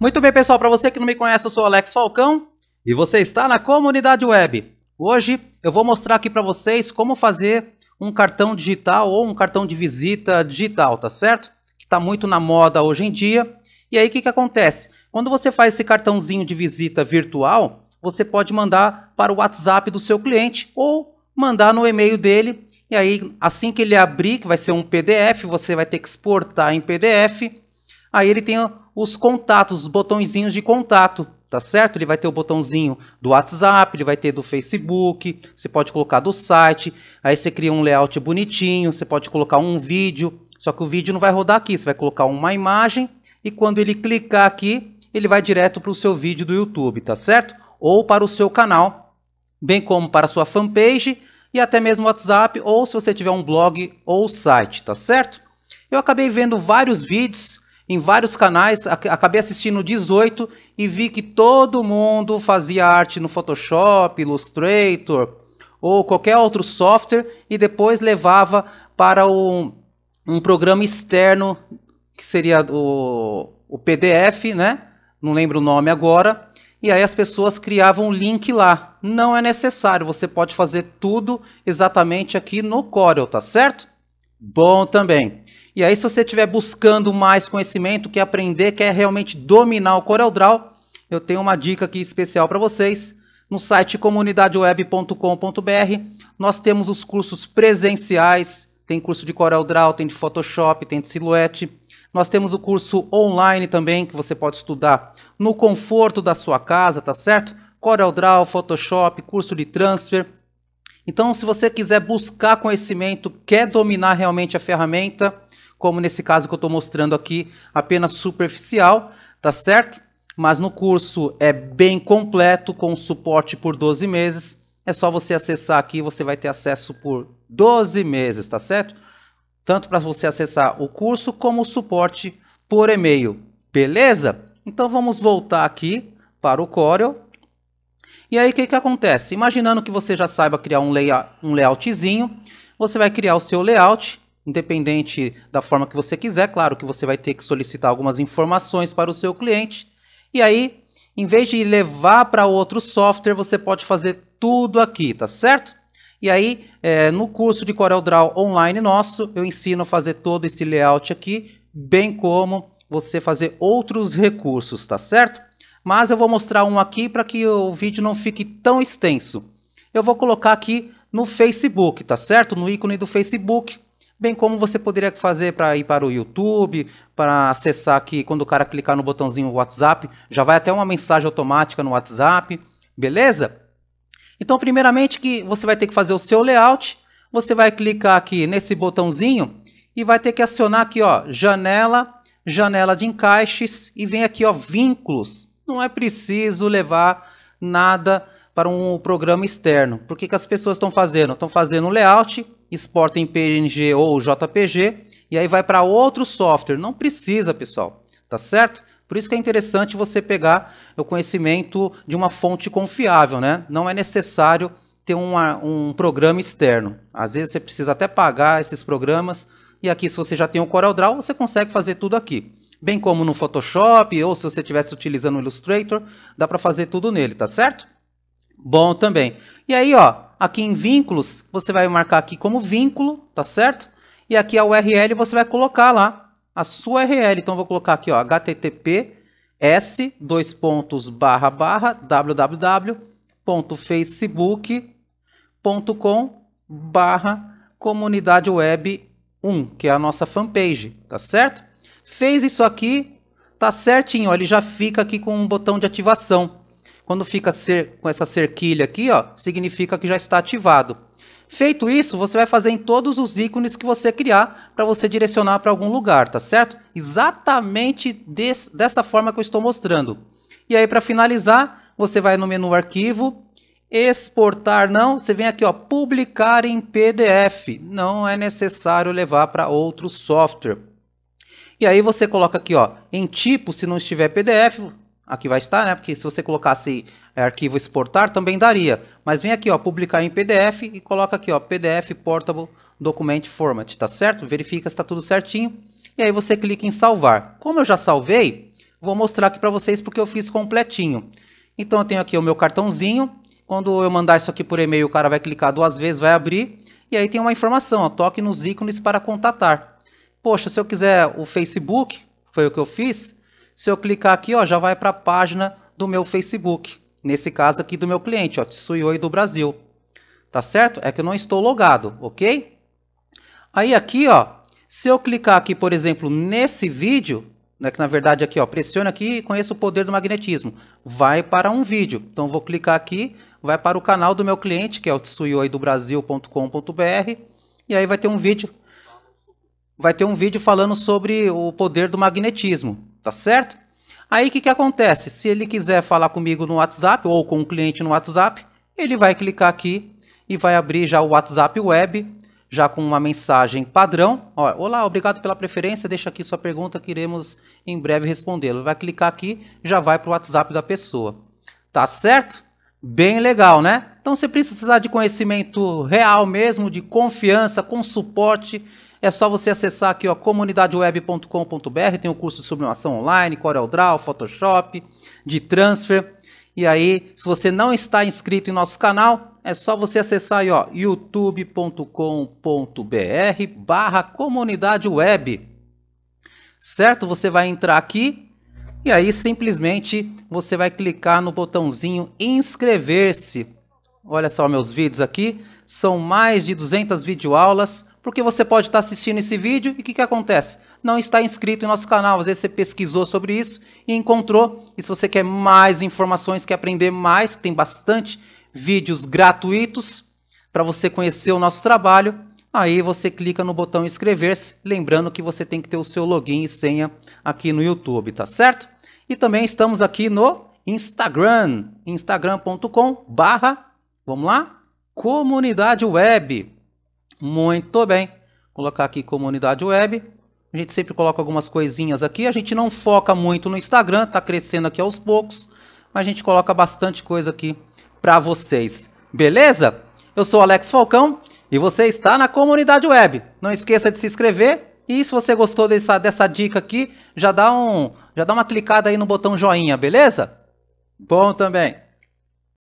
Muito bem, pessoal, para você que não me conhece, eu sou Alex Falcão e você está na comunidade web. Hoje eu vou mostrar aqui para vocês como fazer um cartão digital ou um cartão de visita digital, tá certo? Que está muito na moda hoje em dia. E aí o que, que acontece? Quando você faz esse cartãozinho de visita virtual, você pode mandar para o WhatsApp do seu cliente ou mandar no e-mail dele. E aí, assim que ele abrir, que vai ser um PDF, você vai ter que exportar em PDF Aí ele tem os contatos, os botõezinhos de contato, tá certo? Ele vai ter o botãozinho do WhatsApp, ele vai ter do Facebook, você pode colocar do site, aí você cria um layout bonitinho, você pode colocar um vídeo, só que o vídeo não vai rodar aqui, você vai colocar uma imagem e quando ele clicar aqui, ele vai direto para o seu vídeo do YouTube, tá certo? Ou para o seu canal, bem como para a sua fanpage e até mesmo WhatsApp ou se você tiver um blog ou site, tá certo? Eu acabei vendo vários vídeos em vários canais, acabei assistindo 18 e vi que todo mundo fazia arte no Photoshop, Illustrator ou qualquer outro software e depois levava para um, um programa externo que seria o, o PDF, né? Não lembro o nome agora. E aí as pessoas criavam um link lá. Não é necessário, você pode fazer tudo exatamente aqui no Corel, tá certo? Bom também. E aí, se você estiver buscando mais conhecimento, quer aprender, quer realmente dominar o CorelDRAW, eu tenho uma dica aqui especial para vocês. No site comunidadeweb.com.br, nós temos os cursos presenciais, tem curso de CorelDRAW, tem de Photoshop, tem de Silhouette. Nós temos o curso online também, que você pode estudar no conforto da sua casa, tá certo? CorelDRAW, Photoshop, curso de transfer. Então, se você quiser buscar conhecimento, quer dominar realmente a ferramenta, como nesse caso que eu estou mostrando aqui, apenas superficial, tá certo? Mas no curso é bem completo, com suporte por 12 meses. É só você acessar aqui, você vai ter acesso por 12 meses, tá certo? Tanto para você acessar o curso como o suporte por e-mail, beleza? Então vamos voltar aqui para o Corel. E aí o que, que acontece? Imaginando que você já saiba criar um, layout, um layoutzinho, você vai criar o seu layout independente da forma que você quiser. Claro que você vai ter que solicitar algumas informações para o seu cliente. E aí, em vez de levar para outro software, você pode fazer tudo aqui, tá certo? E aí, é, no curso de CorelDRAW online nosso, eu ensino a fazer todo esse layout aqui, bem como você fazer outros recursos, tá certo? Mas eu vou mostrar um aqui para que o vídeo não fique tão extenso. Eu vou colocar aqui no Facebook, tá certo? No ícone do Facebook, bem como você poderia fazer para ir para o YouTube, para acessar aqui, quando o cara clicar no botãozinho WhatsApp, já vai até uma mensagem automática no WhatsApp, beleza? Então, primeiramente que você vai ter que fazer o seu layout, você vai clicar aqui nesse botãozinho e vai ter que acionar aqui, ó, janela, janela de encaixes e vem aqui, ó, vínculos. Não é preciso levar nada para um programa externo. Por que, que as pessoas estão fazendo? Estão fazendo um layout, exporta em PNG ou JPG e aí vai para outro software. Não precisa, pessoal, tá certo? Por isso que é interessante você pegar o conhecimento de uma fonte confiável, né? Não é necessário ter um um programa externo. Às vezes você precisa até pagar esses programas e aqui se você já tem o CorelDRAW, você consegue fazer tudo aqui. Bem como no Photoshop ou se você estivesse utilizando o Illustrator, dá para fazer tudo nele, tá certo? Bom também. E aí, ó, Aqui em vínculos, você vai marcar aqui como vínculo, tá certo? E aqui a URL você vai colocar lá a sua URL. Então, eu vou colocar aqui, ó, https, dois pontos, barra, barra, www.facebook.com, barra, comunidade web 1, que é a nossa fanpage, tá certo? Fez isso aqui, tá certinho, ó, ele já fica aqui com um botão de ativação. Quando fica cer com essa cerquilha aqui, ó, significa que já está ativado. Feito isso, você vai fazer em todos os ícones que você criar para você direcionar para algum lugar, tá certo? Exatamente dessa forma que eu estou mostrando. E aí, para finalizar, você vai no menu Arquivo, Exportar não, você vem aqui ó, Publicar em PDF. Não é necessário levar para outro software. E aí você coloca aqui ó, em tipo, se não estiver PDF, aqui vai estar, né? Porque se você colocasse é, arquivo exportar, também daria. Mas vem aqui, ó, publicar em PDF e coloca aqui, ó, PDF Portable Document Format, tá certo? Verifica se está tudo certinho. E aí você clica em salvar. Como eu já salvei, vou mostrar aqui para vocês porque eu fiz completinho. Então eu tenho aqui o meu cartãozinho. Quando eu mandar isso aqui por e-mail, o cara vai clicar duas vezes, vai abrir. E aí tem uma informação, ó, toque nos ícones para contatar. Poxa, se eu quiser o Facebook, foi o que eu fiz, se eu clicar aqui, ó, já vai para a página do meu Facebook. Nesse caso aqui do meu cliente, ó, Tsuyoi do Brasil. Tá certo? É que eu não estou logado, ok? Aí aqui, ó, se eu clicar aqui, por exemplo, nesse vídeo, né, que na verdade aqui, ó, pressione aqui e conheça o poder do magnetismo. Vai para um vídeo. Então vou clicar aqui, vai para o canal do meu cliente, que é o do Brasil.com.br. e aí vai ter um vídeo vai ter um vídeo falando sobre o poder do magnetismo tá certo? Aí o que, que acontece? Se ele quiser falar comigo no WhatsApp ou com o um cliente no WhatsApp, ele vai clicar aqui e vai abrir já o WhatsApp Web, já com uma mensagem padrão. Ó, Olá, obrigado pela preferência, deixa aqui sua pergunta que iremos em breve respondê-la. Vai clicar aqui, já vai para o WhatsApp da pessoa. Tá certo? Bem legal, né? Então, se precisar de conhecimento real mesmo, de confiança, com suporte, é só você acessar aqui, ó, comunidadeweb.com.br, tem o um curso de sublimação online, CorelDRAW, Photoshop, de transfer. E aí, se você não está inscrito em nosso canal, é só você acessar aí, ó, youtube.com.br barra comunidade web. Certo? Você vai entrar aqui, e aí simplesmente você vai clicar no botãozinho inscrever-se. Olha só meus vídeos aqui, são mais de 200 videoaulas, porque você pode estar assistindo esse vídeo e o que, que acontece? Não está inscrito em nosso canal, às vezes você pesquisou sobre isso e encontrou. E se você quer mais informações, quer aprender mais, tem bastante vídeos gratuitos para você conhecer o nosso trabalho, Aí você clica no botão inscrever-se, lembrando que você tem que ter o seu login e senha aqui no YouTube, tá certo? E também estamos aqui no Instagram, instagram.com barra, vamos lá, comunidade web. Muito bem, Vou colocar aqui comunidade web, a gente sempre coloca algumas coisinhas aqui, a gente não foca muito no Instagram, tá crescendo aqui aos poucos, mas a gente coloca bastante coisa aqui para vocês, beleza? Eu sou Alex Falcão, e você está na comunidade web. Não esqueça de se inscrever. E se você gostou dessa, dessa dica aqui, já dá, um, já dá uma clicada aí no botão joinha, beleza? Bom também.